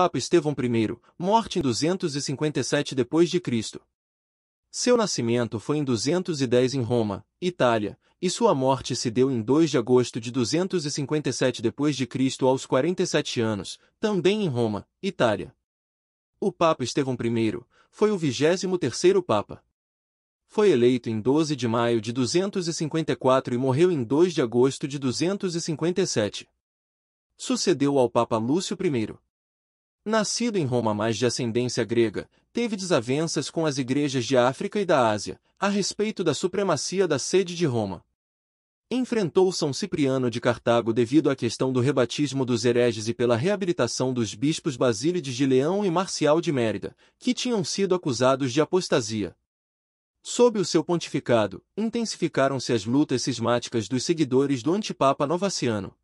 Papa Estevão I, morte em 257 d.C. Seu nascimento foi em 210 em Roma, Itália, e sua morte se deu em 2 de agosto de 257 d.C. aos 47 anos, também em Roma, Itália. O Papa Estevão I foi o 23º Papa. Foi eleito em 12 de maio de 254 e morreu em 2 de agosto de 257. Sucedeu ao Papa Lúcio I. Nascido em Roma mas de ascendência grega, teve desavenças com as igrejas de África e da Ásia, a respeito da supremacia da sede de Roma. Enfrentou São Cipriano de Cartago devido à questão do rebatismo dos hereges e pela reabilitação dos bispos Basílides de Leão e Marcial de Mérida, que tinham sido acusados de apostasia. Sob o seu pontificado, intensificaram-se as lutas cismáticas dos seguidores do antipapa novaciano.